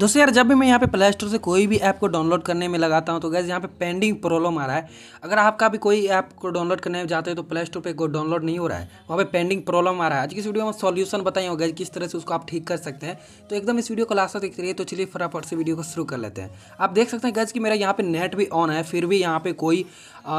दोस्तों यार जब भी मैं यहाँ पे प्ले स्टोर से कोई भी ऐप को डाउनलोड करने में लगाता हूँ तो गैस यहाँ पे पेंडिंग प्रॉब्लम आ रहा है अगर आपका भी कोई ऐप को डाउनलोड करने जाते हैं तो प्ले स्टोर पर डाउनलोड नहीं हो रहा है वहाँ पे पेंडिंग प्रॉब्लम आ रहा है आज की इस वीडियो में सॉल्यूशन बताइए गैस किस तरह से उसको आप ठीक कर सकते हैं तो एकदम इस वीडियो को लास्ट तक देखते रहिए तो चलिए फटाफट से वीडियो को शुरू कर लेते हैं आप देख सकते हैं गैस कि मेरा यहाँ पर नेट भी ऑन है फिर भी यहाँ पर कोई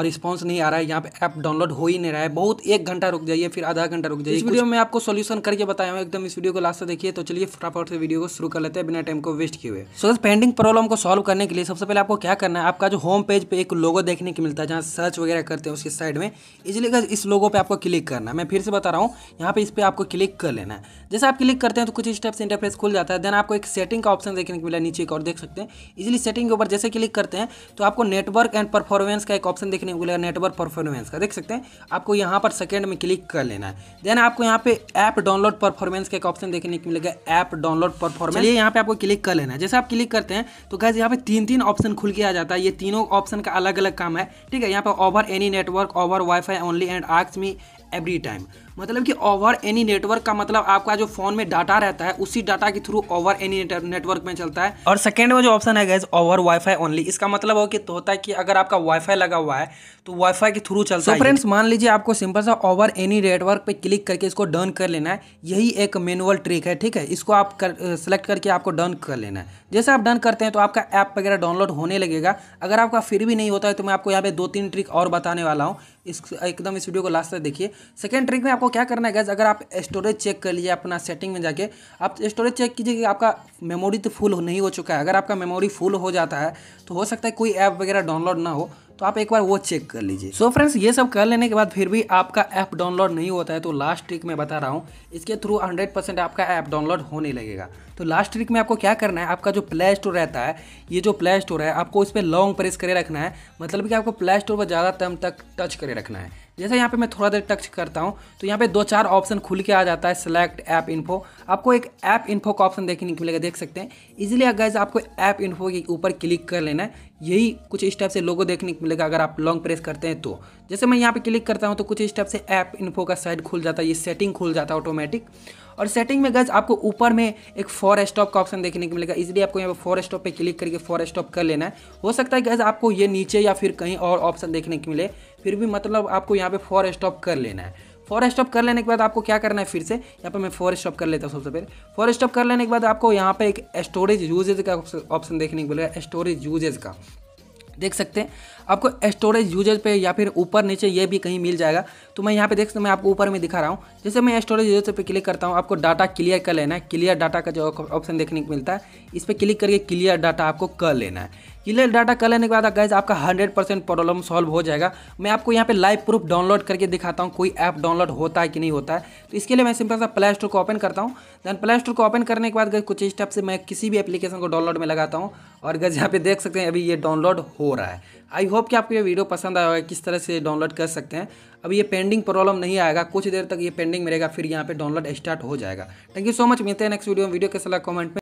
रिस्पॉन्स नहीं आ रहा है यहाँ पर ऐप डाउनलोड हो ही नहीं रहा है बहुत एक घंटा रुक जाइए फिर आधा घंटा रुक जाइए इस वीडियो में आपको सोल्यूशन करके बताया हूँ एकदम इस वीडियो को लास्ट तक देखिए तो चलिए फटाफट से वीडियो को शुरू कर लेते हैं बिना टाइम को वेस्ट लिस्ट की हुई है सो so, पेंडिंग प्रॉब्लम को सॉल्व करने के लिए सबसे पहले आपको क्या करना है आपका जो होम पेज पे एक लोगो देखने को मिलता है जहाँ सर्च वगैरह करते हैं उसके साइड में इसलिए इस लोगो पे आपको क्लिक करना है मैं फिर से बता रहा हूँ यहाँ पे इस पर आपको क्लिक कर लेना है जैसे आप क्लिक करते हैं तो कुछ स्टेप्स इंटरफेस खुल जाता है देन आपको एक सेटिंग का ऑप्शन देखने को मिला नीचे एक और देख सकते हैं इजिली सेटिंग के ऊपर जैसे क्लिक करते हैं तो आपको नेटवर्क एंड परफॉर्मेंस का एक ऑप्शन देखने को मिलेगा नेटवर्क परफॉर्मेंस का देख सकते हैं आपको यहाँ पर सेकेंड में क्लिक कर लेना है देन आपको यहाँ पे ऐप डाउनलोड परफॉर्मेंस का एक ऑप्शन देखने को मिलेगा ऐप डाउनलोड परफॉर्मेंस यहाँ पे आपको क्लिक कर लेना है जैसे आप क्लिक करते हैं तो गैस यहाँ पे तीन तीन ऑप्शन खुल के आ जाता है ये तीनों ऑप्शन का अलग अलग काम है ठीक है यहाँ पर over any network over wifi only and आक्स मी एवरी टाइम मतलब कि ओवर एनी नेटवर्क का मतलब आपका जो फोन में डाटा रहता है उसी डाटा के थ्रू ओवर एनी नेटवर्क में चलता है और सेकेंड में जो ऑप्शन है गैस ओवर वाईफाई ओनली इसका मतलब हो कि तो होता है कि अगर आपका वाईफाई लगा हुआ है तो वाईफाई के थ्रू चलता so है फ्रेंड्स मान लीजिए आपको सिंपल सा ओवर एनी नेटवर्क पे क्लिक करके इसको डन कर लेना है यही एक मैनुअल ट्रिक है ठीक है इसको आप कर, सेलेक्ट करके आपको डन कर लेना है जैसे आप डन करते हैं तो आपका ऐप वगैरह डाउनलोड होने लगेगा अगर आपका फिर भी नहीं होता है तो मैं आपको यहाँ पे दो तीन ट्रिक और बताने वाला हूँ इस एकदम इस वीडियो को लास्ट तक देखिए सेकेंड ट्रिक में आपको क्या करना है गैस अगर आप स्टोरेज चेक कर लीजिए अपना सेटिंग में जाके आप स्टोरेज चेक कीजिए कि आपका मेमोरी तो फुल नहीं हो चुका है अगर आपका मेमोरी फुल हो जाता है तो हो सकता है कोई ऐप वगैरह डाउनलोड ना हो तो आप एक बार वो चेक कर लीजिए सो फ्रेंड्स ये सब कर लेने के बाद फिर भी आपका ऐप डाउनलोड नहीं होता है तो लास्ट ट्रिक मैं बता रहा हूँ इसके थ्रू हंड्रेड आपका ऐप डाउनलोड होने लगेगा तो लास्ट ट्रिक में आपको क्या करना है आपका जो प्ले स्टोर रहता है ये जो प्ले स्टोर है आपको इस पर लॉन्ग प्रेस करे रखना है मतलब कि आपको प्ले स्टोर पर ज़्यादा टाइम तक टच करे रखना है जैसे यहाँ पे मैं थोड़ा देर टच करता हूँ तो यहाँ पे दो चार ऑप्शन खुल के आ जाता है सिलेक्ट ऐप इन्फो आपको एक ऐप इन्फो का ऑप्शन देखने को मिलेगा देख सकते हैं इजिली अगर आपको ऐप इन्फो के ऊपर क्लिक कर लेना है यही कुछ इस टाइप से लोगो देखने को मिलेगा अगर आप लॉन्ग प्रेस करते हैं तो जैसे मैं यहाँ पे क्लिक करता हूँ तो कुछ इस टाइप से ऐप इन्फो का साइड खुल जाता है ये सेटिंग खुल जाता है ऑटोमेटिक और सेटिंग में गज आपको ऊपर में एक फॉर स्टॉप का ऑप्शन देखने को मिलेगा इजीली आपको यहाँ पर फॉर स्टॉप पे क्लिक करके फॉर स्टॉप कर लेना है हो सकता है गज आपको ये नीचे या फिर कहीं और ऑप्शन देखने को मिले फिर भी मतलब आपको यहाँ पर फॉर स्टॉप कर लेना है फॉर स्टॉप कर लेने के बाद आपको क्या करना है फिर से यहाँ पर मैं फॉर स्टॉप कर लेता हूँ सबसे पहले फॉर स्टॉप कर लेने के बाद आपको यहाँ पे एक स्टोरेज यूजेज का ऑप्शन देखने को मिलेगा स्टोरेज यूजेज का देख सकते हैं आपको स्टोरेज यूजर पे या फिर ऊपर नीचे ये भी कहीं मिल जाएगा तो मैं यहाँ पे देख सकता मैं आपको ऊपर में दिखा रहा हूँ जैसे मैं स्टोरेज यूजर पे क्लिक करता हूँ आपको डाटा क्लियर कर लेना है क्लियर डाटा का जो ऑप्शन देखने को मिलता है इस पर क्लिक करके क्लियर डाटा आपको कर लेना है क्लियर डाटा कर लेने के बाद गैस आपका हंड्रेड परसेंट प्रॉब्लम सॉल्व हो जाएगा मैं आपको यहाँ पर लाइव प्रूफ डाउनलोड करके दिखाता हूँ कोई ऐप डाउनलोड होता है कि नहीं होता है तो इसके लिए मैं सिंपल सा प्ले स्टोर को ओपन करता हूँ देन प्ले स्टोर को ओपन करने के बाद गैस कुछ स्टेप से मैं किसी भी एप्लीकेशन को डाउनलोड में लगाता हूँ और गैस यहाँ पे देख सकते हैं अभी ये डाउनलोड हो रहा है आई होप होप कि आपको ये वीडियो पसंद आया होगा किस तरह से डाउनलोड कर सकते हैं अब ये पेंडिंग प्रॉब्लम नहीं आएगा कुछ देर तक ये पेंडिंग मिलेगा फिर यहाँ पे डाउनलोड स्टार्ट हो जाएगा थैंक यू सो मच मिलते हैं नेक्स्ट वीडियो में वीडियो कैसा लगा कमेंट में